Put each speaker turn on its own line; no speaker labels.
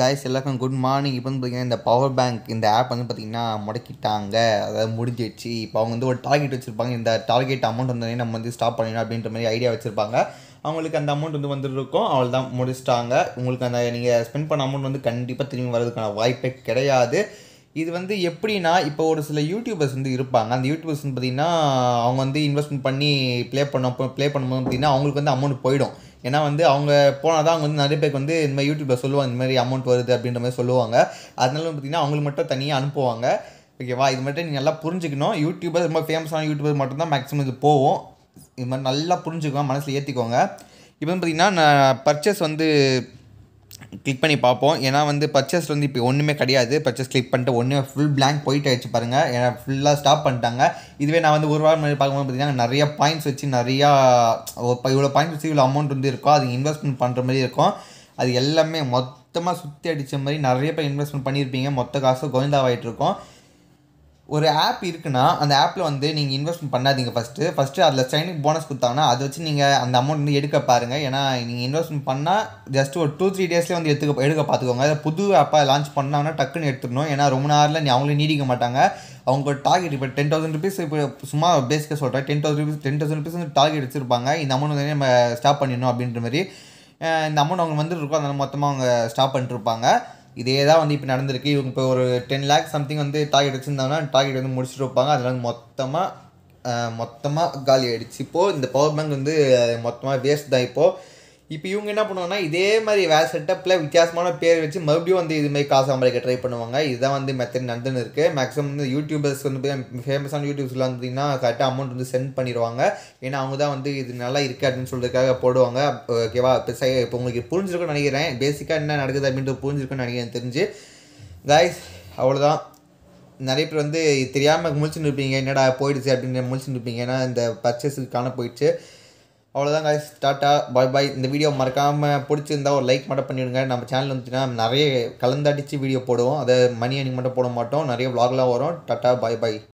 guys எல்லாருக்கும் good morning இப்போ வந்து பார்த்திங்கன்னா இந்த பவர் பேங்க் இந்த ஆப் வந்து பார்த்திங்கன்னா முடக்கிட்டாங்க அதாவது முடிஞ்சிடுச்சு இப்போ அவங்க வந்து ஒரு டார்கெட் வச்சுருப்பாங்க இந்த டார்கெட் அமௌண்ட் வந்தோடனே நம்ம வந்து ஸ்டாப் பண்ணிடணும் அப்படின்ற மாதிரி ஐடியா வச்சுருப்பாங்க அவங்களுக்கு அந்த அமௌண்ட் வந்து வந்துருக்கும் அவள் தான் முடிச்சிட்டாங்க உங்களுக்கு அந்த நீங்கள் ஸ்பெண்ட் பண்ண அமௌண்ட் வந்து கண்டிப்பாக திரும்பி வரதுக்கான வாய்ப்பே கிடையாது இது வந்து எப்படின்னா இப்போ ஒரு சில யூடியூபர்ஸ் வந்து இருப்பாங்க அந்த யூடியூபர்ஸ் வந்து பார்த்திங்கன்னா அவங்க வந்து இன்வெஸ்ட்மெண்ட் பண்ணி ப்ளே பண்ண ப்ளே பண்ணும்போது பார்த்திங்கன்னா அவங்களுக்கு வந்து அமௌண்ட் போயிடும் ஏன்னா வந்து அவங்க போனால் தான் அவங்க வந்து நிறைய பேருக்கு வந்து இந்த மாதிரி யூடியூப்பில் சொல்லுவாங்க இந்த மாதிரி அமௌண்ட் வருது அப்படின்ற மாதிரி சொல்லுவாங்க அதனால பார்த்திங்கன்னா அவங்களுக்கு மட்டும் தனியாக அனுப்புவாங்க ஓகேவா இது மட்டும் நீங்கள் நல்லா புரிஞ்சுக்கணும் யூடியூபர் ரொம்ப ஃபேமஸான யூடியூபர் மட்டும்தான் மேக்ஸிமம் இது போகும் இது மாதிரி நல்லா புரிஞ்சுக்கோங்க மனசில் ஏற்றிக்கோங்க இப்போ வந்து பார்த்திங்கன்னா நான் பர்ச்சேஸ் வந்து கிளிக் பண்ணி பார்ப்போம் ஏன்னா வந்து பர்ச்சேஸ் வந்து இப்போ ஒன்றுமே கிடையாது பர்ச்சேஸ் கிளிக் பண்ணிட்டு ஒன்றுமே ஃபுல் பிளாங்க் போயிட்டு ஆச்சு பாருங்கள் ஏன்னா ஃபுல்லாக ஸ்டாப் பண்ணிட்டாங்க இதுவே நான் வந்து ஒரு வாரம் மாதிரி பார்க்கும்போது பார்த்தீங்கன்னா நிறைய பாயிண்ட்ஸ் வச்சு நிறையா இப்போ இவ்வளோ பாயிண்ட்ஸ் வச்சு இவ்வளோ அமௌண்ட் வந்து இருக்கும் அது இன்வெஸ்ட்மெண்ட் பண்ணுற மாதிரி இருக்கும் அது எல்லாமே மொத்தமாக சுற்றி அடித்த மாதிரி நிறைய பேர் இன்வெஸ்ட்மெண்ட் பண்ணியிருப்பீங்க மொத்த காசு கோவிந்தாவாயிட்டு இருக்கும் ஒரு ஆப் இருக்குன்னா அந்த ஆப்பில் வந்து நீங்கள் இன்வெஸ்ட்மெண்ட் பண்ணாதீங்க ஃபஸ்ட்டு ஃபஸ்ட்டு அதில் சைனிங் போனஸ் கொடுத்தாங்கன்னா அதை வச்சு நீங்கள் அந்த அமௌண்ட் வந்து எடுக்க பாருங்கள் ஏன்னா நீங்கள் இன்வெஸ்ட்மெண்ட் பண்ணால் ஜஸ்ட் ஒரு டூ த்ரீ டேஸ்லேயே வந்து எடுத்துக்க எடுக்க பார்த்துக்கோங்க அதை புது ஆப்பாக லான்ச் பண்ணாங்கன்னா டக்குன்னு எடுத்துடணும் ஏன்னா ரொம்ப நேரில் நீ அவங்களே நீடிக்க மாட்டாங்க அவங்க டார்கெட் இப்போ டென் தௌசண்ட் ருபீஸ் இப்போ சும்மா பேஸிக்காக சொல்கிறேன் ten thousand rupees ten thousand rupees வந்து டார்கெட் வச்சுருப்பாங்க இந்த அமௌண்ட் வந்து நம்ம ஸ்டாப் பண்ணிடணும் அப்படின்ற மாதிரி இந்த அமௌண்ட் அவங்க வந்துட்டு இருக்கோம் அதனால் மொத்தமாக அவங்க ஸ்டாப் பண்ணிட்டுருப்பாங்க இதே தான் வந்து இப்போ நடந்திருக்கு இவங்க இப்போ ஒரு டென் லேக்ஸ் சம்திங் வந்து டார்கெட் வச்சுருந்தாங்கன்னா டார்கெட் வந்து முடிச்சுட்டு வைப்பாங்க அதில் வந்து மொத்தமாக மொத்தமாக காலி ஆகிடுச்சு இப்போது இந்த பவர் பேங்க் வந்து மொத்தமாக வேஸ்ட் தான் இப்போது இப்போ இவங்க என்ன பண்ணுவாங்கன்னா இதே மாதிரி வேறு செட்டப்பில் வித்தியாசமான பேர் வச்சு மறுபடியும் வந்து மாதிரி காசு அமைக்க ட்ரை பண்ணுவாங்க இதுதான் வந்து மெத்தட் நடந்துன்னு இருக்குது மேக்ஸிமம் வந்து யூடியூபர்ஸ் வந்து ஃபேமஸான யூடியூப்ஸ்லாம் வந்தீங்கன்னா கரெக்டாக அமௌண்ட் வந்து சென்ட் பண்ணிடுவாங்க ஏன்னா அவங்க தான் வந்து இது நல்லா இருக்குது அப்படின்னு சொல்கிறதுக்காக போடுவாங்க ஓகேவா இப்போ சை இப்போ உங்களுக்கு புரிஞ்சிருக்குன்னு நினைக்கிறேன் பேசிக்காக என்ன நடக்குது அப்படின்ட்டு புரிஞ்சிருக்குன்னு நினைக்கிறேன் தெரிஞ்சு காய்ஸ் அவ்வளோதான் நிறைய பேர் வந்து தெரியாமல் முழிச்சுட்டு இருப்பீங்க என்னடா போயிடுச்சு அப்படின்னு முழிச்சுட்டு இருப்பீங்க ஏன்னா இந்த காண போயிடுச்சு அவ்வளோதான் காய்ஸ் டாட்டா பாய் பாய் இந்த வீடியோ மறக்காமல் பிடிச்சிருந்தா ஒரு லைக் மட்டும் பண்ணிவிடுங்க நம்ம சேனல் வந்துச்சுன்னா நிறைய கலந்தாடிச்சு வீடியோ போடுவோம் அதை மணி அணி மட்டும் போட மாட்டோம் நிறைய வளாகலாம் வரும் டாட்டா பாய் பாய்